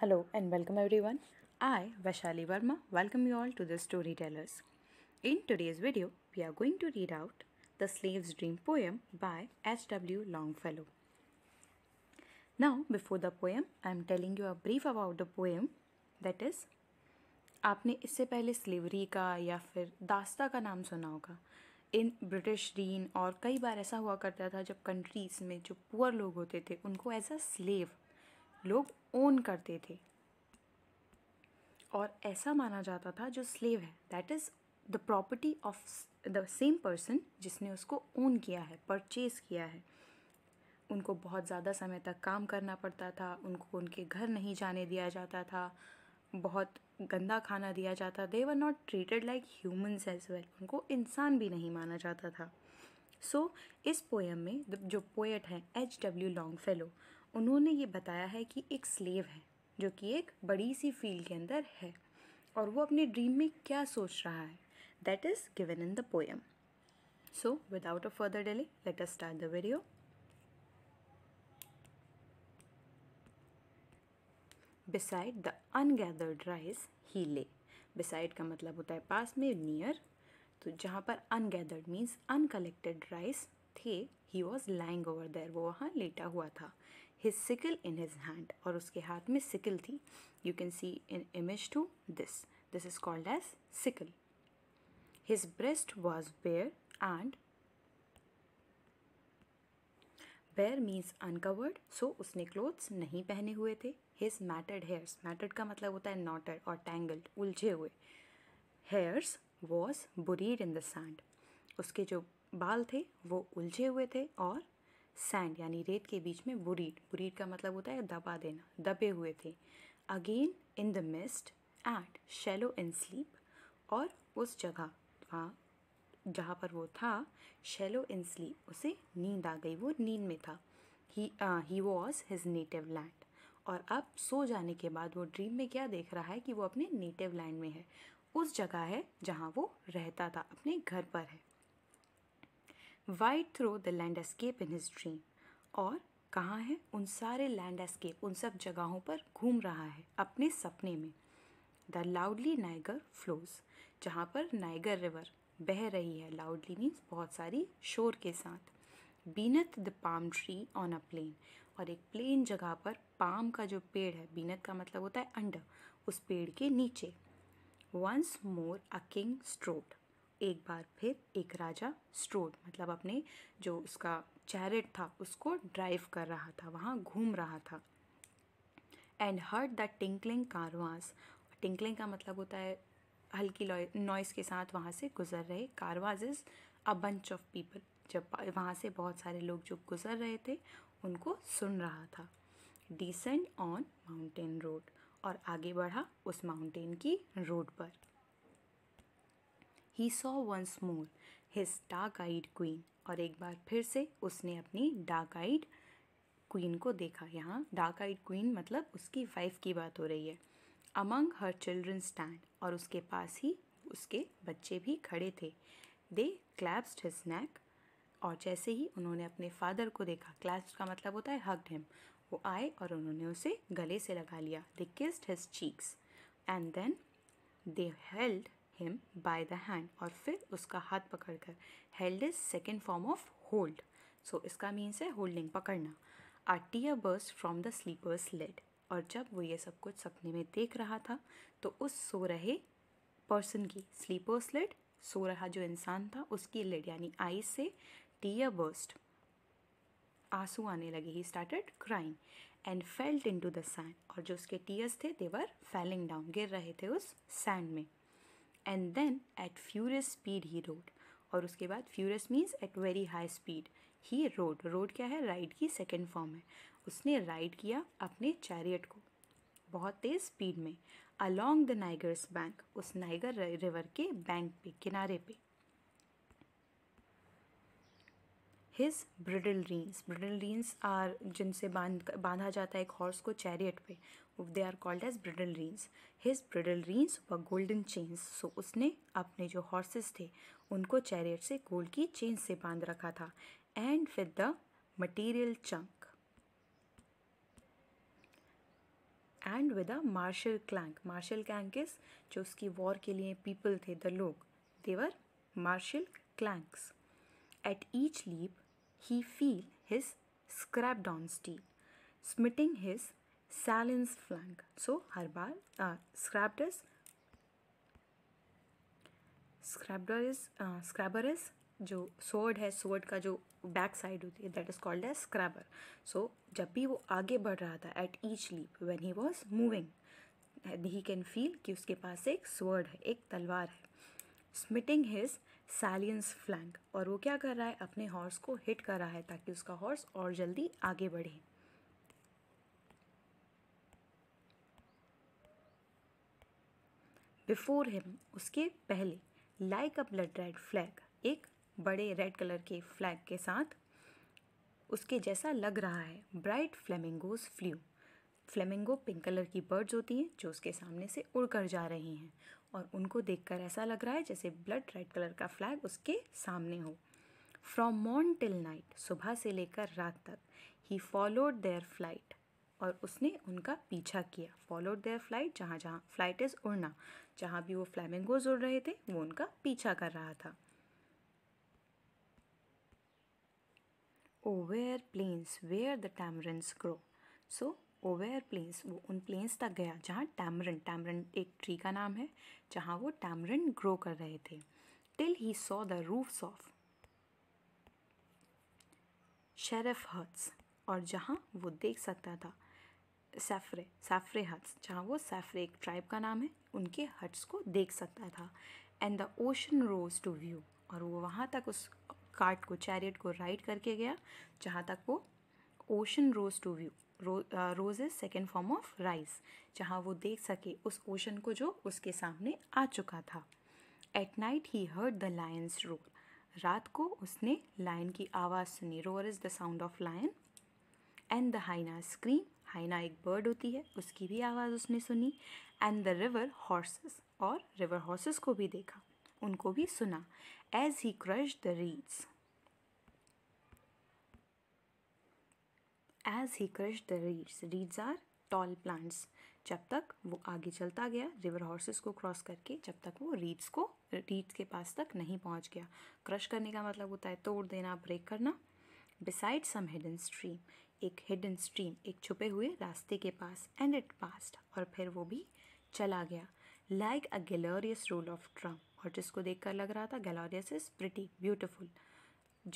Hello and welcome everyone I Vaishali Verma welcome you all to the storytellers in today's video we are going to read out the slave's dream poem by H W Longfellow now before the poem I am telling you a brief about the poem that is आपने इससे पहले slavery का या फिर दास्ता का नाम सुना होगा इन ब्रिटिश रीन और कई बार ऐसा हुआ करता था जब कंट्रीज में जो पुअर लोग होते थे उनको एज अ स्लेव लोग ओन करते थे और ऐसा माना जाता था जो स्लेव है that is the property of the same person जिसने उसको ओन किया है परचेज किया है उनको बहुत ज़्यादा समय तक काम करना पड़ता था उनको उनके घर नहीं जाने दिया जाता था बहुत गंदा खाना दिया जाता they were not treated like humans as well उनको इंसान भी नहीं माना जाता था सो so, इस पोएम में जो पोएट हैं एच डब्ल्यू लॉन्ग फेलो उन्होंने ये बताया है कि एक स्लेव है जो कि एक बड़ी सी फील्ड के अंदर है और वो अपने ड्रीम में क्या सोच रहा है that is given in the poem so without a further delay let us start the video beside the ungathered rice he lay beside का मतलब होता है पास में नियर तो जहाँ पर अनगैदर्ड मीन्स अनकलेक्टेड राइस थे he was lying over there वो वहाँ लेटा हुआ था his sickle in his hand और उसके हाथ में sickle थी you can see in image to this this is called as sickle his breast was bare and bare means uncovered so उसने clothes नहीं पहने हुए थे his matted hairs matted का मतलब होता है knotted और tangled उलझे हुए hairs was buried in the sand उसके जो बाल थे वो उलझे हुए थे और सैंड यानी रेत के बीच में बुरीट बुरीट का मतलब होता है दबा देना दबे हुए थे again in the mist and shadow in sleep और उस जगह वहाँ जहाँ पर वो था शेलो इन स्लीप उसे नींद आ गई वो नींद में था he he was his native land और अब सो जाने के बाद वो ड्रीम में क्या देख रहा है कि वो अपने नेटिव लैंड में है उस जगह है जहाँ वो रहता था अपने घर पर है wide through the landscape in his dream और कहाँ है उन सारे लैंडस्केप उन सब जगहों पर घूम रहा है अपने सपने में द लाउडली नाइगर फ्लोज जहाँ पर नाइगर रिवर बह रही है लाउडली मीन्स बहुत सारी शोर के साथ beneath the palm tree on a plain और एक प्लेन जगह पर पाम का जो पेड़ है बीनत का मतलब होता है अंडर उस पेड़ के नीचे वंस मोर अ किंग स्ट्रोट एक बार फिर एक राजा स्ट्रोड मतलब अपने जो उसका चैरेट था उसको ड्राइव कर रहा था वहाँ घूम रहा था and heard the tinkling caravans tinkling का मतलब होता है हल्की नॉइस के साथ वहाँ से गुजर रहे caravans is a bunch of people जब वहाँ से बहुत सारे लोग जो गुजर रहे थे उनको सुन रहा था डिसेंड ऑन माउंटेन रोड और आगे बढ़ा उस माउंटेन की रोड पर he saw once more his dark eyed queen और एक बार फिर से उसने अपनी डार्क आइड क्वीन को देखा यहाँ डार्क आइड क्वीन मतलब उसकी वाइफ की बात हो रही है अमंग हर चिल्ड्रन स्टैंड और उसके पास ही उसके बच्चे भी खड़े थे दे क्लैप्सड हिज नेक और जैसे ही उन्होंने अपने फादर को देखा क्लैप्स का मतलब होता है हग्ड हिम वो आए और उन्होंने उसे गले से लगा लिया they kissed his cheeks and then they held him by the hand और फिर उसका हाथ पकड़कर held is second form of hold so इसका मीन्स है होल्डिंग पकड़ना a tear burst from the sleeper's lid और जब वो ये सब कुछ सपने में देख रहा था तो उस सो रहे पर्सन की स्लीपर्स लेड सो रहा जो इंसान था उसकी लेड यानी आई से टीयर बर्स्ट आंसू आने लगे he started crying and felt into the sand और जो उसके टीयर्स थे देवर फेलिंग डाउन गिर रहे थे उस सैंड में and then at furious speed he rode और उसके बाद furious means at very high speed he rode rode क्या है राइड की सेकेंड फॉर्म है उसने राइड किया अपने चैरियट को बहुत तेज़ स्पीड में अलोंग द नाइगर्स बैंक उस नाइगर रिवर के बैंक पे किनारे पे his bridle reins bridle reins are जिनसे बांध बांधा जाता है एक हॉर्स को चैरियट पे they are called as bridle reins his bridle reins were golden chains so उसने अपने जो हॉर्सेस थे उनको चैरियट से गोल्ड की चेन से बांध रखा था and with the material chunk and with a martial clank martial clank जो उसकी वॉर के लिए पीपल थे द लोग they were martial clanks at each leap he feel his scrap down steel smiting his Salin's flank. So herbal uh, scrapped is scrapper is uh, scrapper is जो sword है sword का जो back side होती है that is called as scrapper. So जब भी वो आगे बढ़ रहा था at each leap when he was moving, he can feel कि उसके पास एक sword है एक तलवार है smiting his सैलियंस flank और वो क्या कर रहा है अपने horse को hit कर रहा है ताकि उसका horse और जल्दी आगे बढ़े बिफोर हिम उसके पहले like a blood red flag एक बड़े रेड कलर के फ्लैग के साथ उसके जैसा लग रहा है bright flamingos flew flamingo pink colour की बर्ड्स होती हैं जो उसके सामने से उड़कर जा रही हैं और उनको देखकर ऐसा लग रहा है जैसे ब्लड रेड कलर का फ्लैग उसके सामने हो फ्रॉम मॉर्न टिल नाइट सुबह से लेकर रात तक ही फॉलोड देयर फ्लाइट और उसने उनका पीछा किया फॉलोड देयर फ्लाइट जहाँ जहाँ फ्लाइट इज़ उड़ना जहाँ भी वो फ्लैमिंगोज उड़ रहे थे वो उनका पीछा कर रहा था o'er plains where the tamarinds grow so o'er plains वो उन प्लेन्स तक गया जहाँ टैमरन टैमरन एक ट्री का नाम है जहाँ वो टैमरन ग्रो कर रहे थे till he saw the roofs of sheriff huts और जहाँ वो देख सकता था सैफरे सैफरे हट्स जहाँ वो सैफरे एक ट्राइब का नाम है उनके हट्स को देख सकता था and the ocean rose to view और वो वहाँ तक उस कार्ट को चैरियट को राइड करके गया जहाँ तक वो ocean rose to view rose is second form of rise जहाँ वो देख सके उस ओशन को जो उसके सामने आ चुका था at night he heard the lions roar रात को उसने लायन की आवाज़ सुनी roar is the sound of lion and the hyena scream hyena एक बर्ड होती है उसकी भी आवाज़ उसने सुनी एंड द रिवर हॉर्सेस और रिवर हॉर्सेस को भी देखा उनको भी सुना as he crush the reeds as he crush the reeds reeds are tall plants जब तक वो आगे चलता गया रिवर हॉर्सेस को क्रॉस करके जब तक वो रीड्स को रीड्स के पास तक नहीं पहुंच गया क्रश करने का मतलब होता है तोड़ देना ब्रेक करना बिसाइड सम हिडन स्ट्रीम एक हिडन स्ट्रीम एक छुपे हुए रास्ते के पास एंड इट पास्ट और फिर वो भी चला गया like a glorious roll of drum और जिसको देखकर लग रहा था गैलोरियस इज़ प्रिटी ब्यूटिफुल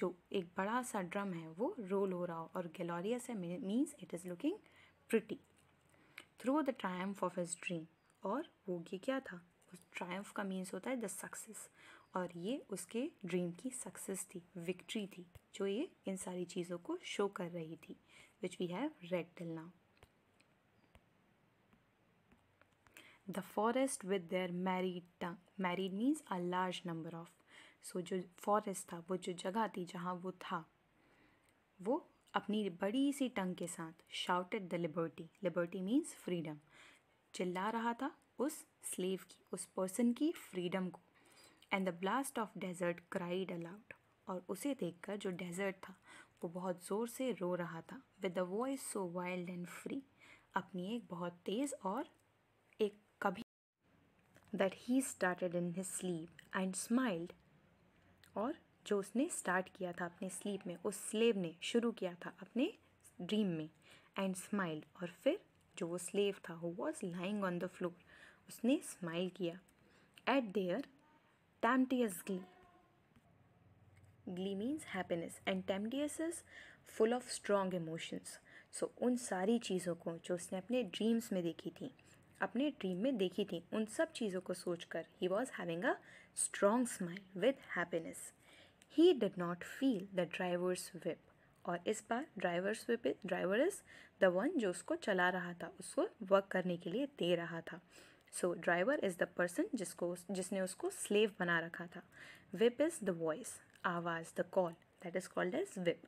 जो एक बड़ा सा ड्रम है वो रोल हो रहा हो और गैलोरियस है means it is looking pretty through the triumph of his dream और वो ये क्या था उस ट्रायम्फ का मीन्स होता है द सक्सेस और ये उसके ड्रीम की सक्सेस थी विक्ट्री थी जो ये इन सारी चीज़ों को शो कर रही थी which we have read till now the forest with their myriad myriad means a large number of so जो फॉरेस्ट था वो जो जगह थी जहाँ वो था वो अपनी बड़ी सी टंग के साथ shouted the liberty liberty means freedom चिल्ला रहा था उस स्लेव की उस पर्सन की फ्रीडम को and the blast of desert cried aloud और उसे देखकर जो डेजर्ट था वो बहुत ज़ोर से रो रहा था with the voice so wild and free अपनी एक बहुत तेज़ और एक कभी that he started in his sleep and smiled और जो उसने स्टार्ट किया था अपने स्लीप में उस स्लेव ने शुरू किया था अपने ड्रीम में एंड स्माइल्ड और फिर जो वो स्लेव था who was lying on the floor उसने स्माइल किया at their Tamtius glee. Glee means happiness and Tamtius is full of strong emotions. So उन सारी चीज़ों को जो उसने अपने ड्रीम्स में देखी थी अपने ड्रीम में देखी थी उन सब चीज़ों को kar he was having a strong smile with happiness he did not feel the drivers whip और इस बार drivers whip driver is the one जो उसको चला रहा था उसको वर्क करने के लिए दे रहा था so driver is the person जिसको जिसने उसको स्लेव बना रखा था विप इज़ द वॉइस आवाज़ the call that is called as whip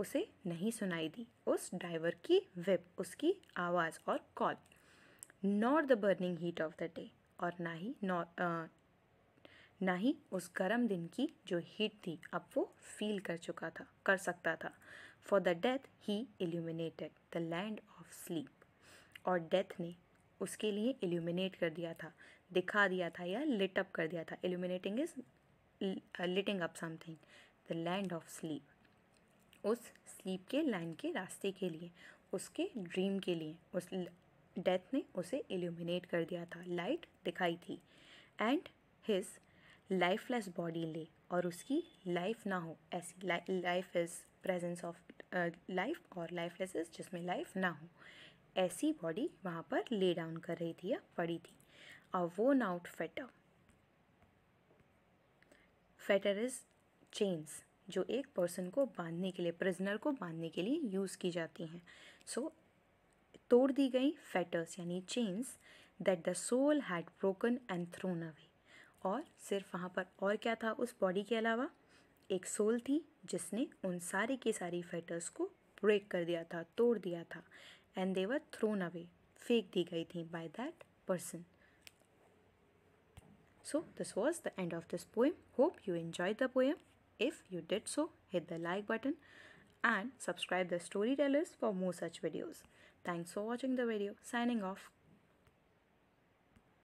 उसे नहीं सुनाई दी उस ड्राइवर की विप उसकी आवाज़ और call not the burning heat of the day और ना ही नॉ ना ही उस गर्म दिन की जो हीट थी अब वो फील कर चुका था कर सकता था for the death he illuminated the land of sleep और डेथ ने उसके लिए एल्यूमिनेट कर दिया था दिखा दिया था या लिट अप कर दिया था illuminating is lighting up something the land of sleep उस स्लीप के लैंड के रास्ते के लिए उसके ड्रीम के लिए उस डेथ ने उसे एल्यूमिनेट कर दिया था लाइट दिखाई थी एंड हिज लाइफलेस बॉडी ले और उसकी लाइफ ना हो ऐसी life is presence of life और लाइफलेस इज जिसमें लाइफ ना हो ऐसी बॉडी वहाँ पर ले डाउन कर रही थी या पड़ी थी a worn out fetter fetter is chains जो एक पर्सन को बांधने के लिए प्रिजनर को बांधने के लिए यूज़ की जाती हैं सो so, तोड़ दी गई फेटर्स यानी chains that the soul had broken and thrown away और सिर्फ वहाँ पर और क्या था उस बॉडी के अलावा एक सोल थी जिसने उन सारे के सारी फेटर्स को ब्रेक कर दिया था तोड़ दिया था and they were thrown away fake दी गई by that person so this was the end of this poem hope you enjoyed the poem if you did so hit the like button and subscribe the storytellers for more such videos thanks for watching the video signing off